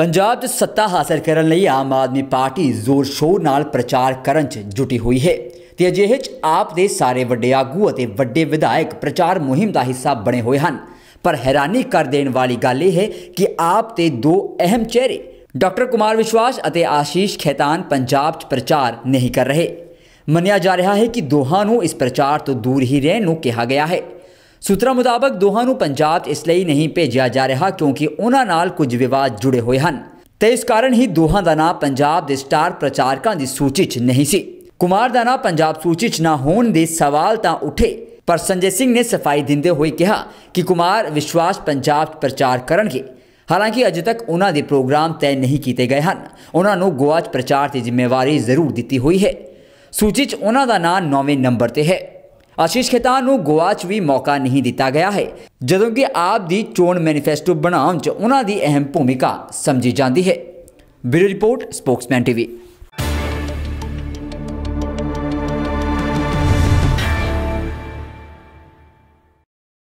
ਪੰਜਾਬ 'ਚ ਸੱਤਾ ਹਾਸਲ ਕਰਨ ਲਈ ਆਮ ਆਦਮੀ ਪਾਰਟੀ ਜ਼ੋਰ ਸ਼ੋਰ ਨਾਲ ਪ੍ਰਚਾਰ ਕਰਨ 'ਚ ਜੁਟੀ ਹੋਈ ਹੈ ਤੇ ਅਜਿਹੇ 'ਚ ਆਪ ਦੇ ਸਾਰੇ ਵੱਡੇ ਆਗੂ ਅਤੇ ਵੱਡੇ ਵਿਧਾਇਕ ਪ੍ਰਚਾਰ ਮੁਹਿੰਮ ਦਾ ਹਿੱਸਾ ਬਣੇ ਹੋਏ ਹਨ ਪਰ ਹੈਰਾਨੀ ਕਰ ਦੇਣ ਵਾਲੀ ਗੱਲ ਇਹ ਹੈ ਕਿ ਆਪ ਤੇ ਦੋ ਅਹਿਮ ਚਿਹਰੇ ਡਾਕਟਰ ਕੁਮਾਰ ਵਿਸ਼ਵਾਸ ਅਤੇ ਆਸ਼ੀਸ਼ ਖੇਤਾਨ ਪੰਜਾਬ 'ਚ ਪ੍ਰਚਾਰ ਨਹੀਂ ਕਰ ਰਹੇ ਮੰਨਿਆ ਜਾ ਰਿਹਾ ਹੈ ਕਿ ਦੋਹਾਂ ਨੂੰ ਇਸ ਪ੍ਰਚਾਰ ਤੋਂ ਦੂਰ ਹੀ ਰਹਿਣ ਨੂੰ ਕਿਹਾ ਗਿਆ ਹੈ ਸੂਤਰਾਂ ਮੁਤਾਬਕ ਦੋਹਾਂ ਨੂੰ ਪੰਜਾਬ ਇਸ ਲਈ ਨਹੀਂ ਭੇਜਿਆ ਜਾ ਰਿਹਾ ਕਿਉਂਕਿ ਉਹਨਾਂ ਨਾਲ ਕੁਝ ਵਿਵਾਦ ਜੁੜੇ ਹੋਏ ਹਨ ਤੇ ਇਸ ਕਾਰਨ ਹੀ ਦੋਹਾਂ ਦਾ ਨਾਮ ਪੰਜਾਬ ਦੇ ਸਟਾਰ ਪ੍ਰਚਾਰਕਾਂ ਦੀ ਸੂਚੀ 'ਚ ਨਹੀਂ ਸੀ ਕੁਮਾਰ ਦਾ ਨਾਮ ਪੰਜਾਬ ਸੂਚੀ 'ਚ ਨਾ ਹੋਣ ਦੇ ਸਵਾਲ ਤਾਂ ਉੱਠੇ ਪਰ ਸੰਜੇ ਸਿੰਘ ਨੇ ਸਫਾਈ ਦਿੰਦੇ ਹੋਏ ਕਿਹਾ ਕਿ ਕੁਮਾਰ ਵਿਸ਼ਵਾਸ ਪੰਜਾਬ ਪ੍ਰਚਾਰ ਕਰਨਗੇ ਹਾਲਾਂਕਿ ਅਜੇ ਤੱਕ ਉਹਨਾਂ ਦੇ ਪ੍ਰੋਗਰਾਮ ਤੈਅ ਨਹੀਂ ਕੀਤੇ ਗਏ ਹਨ ਉਹਨਾਂ ਨੂੰ ਗੋਆ 'ਚ ਪ੍ਰਚਾਰ ਦੀ ਜ਼ਿੰਮੇਵਾਰੀ ਜ਼ਰੂਰ ਦਿੱਤੀ ਹੋਈ ਹੈ ਸੂਚੀ 'ਚ ਉਹਨਾਂ ਦਾ ਨਾਮ 9ਵੇਂ ਨੰਬਰ ਤੇ ਹੈ ਆਸ਼ੀਸ਼ ਖੇਤਾਨ ਨੂੰ ਗੋਆ 'ਚ ਵੀ ਮੌਕਾ ਨਹੀਂ ਦਿੱਤਾ ਗਿਆ ਹੈ ਜਦੋਂ ਕਿ ਆਪ ਦੀ ਚੋਣ ਮੈਨੀਫੈਸਟੋ ਬਣਾਉਣ 'ਚ ਉਹਨਾਂ ਦੀ ਅਹਿਮ ਭੂਮਿਕਾ ਸਮਝੀ ਜਾਂਦੀ ਹੈ ਬਿਊਰੋ ਰਿਪੋਰਟ ਸਪੋਕਸਮੈਨ ਟੀਵੀ